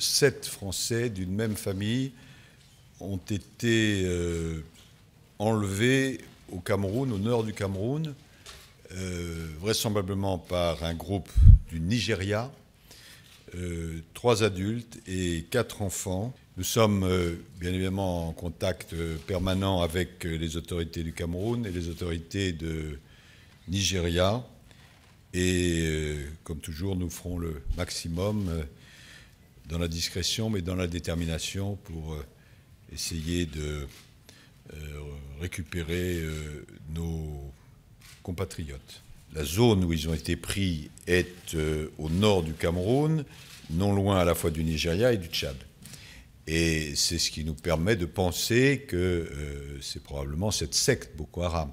sept Français d'une même famille ont été euh, enlevés au Cameroun, au nord du Cameroun, euh, vraisemblablement par un groupe du Nigeria, euh, trois adultes et quatre enfants. Nous sommes bien évidemment en contact permanent avec les autorités du Cameroun et les autorités de Nigeria. Et comme toujours, nous ferons le maximum dans la discrétion, mais dans la détermination pour euh, essayer de euh, récupérer euh, nos compatriotes. La zone où ils ont été pris est au nord du Cameroun, non loin à la fois du Nigeria et du Tchad. Et c'est ce qui nous permet de penser que c'est probablement cette secte Boko Haram.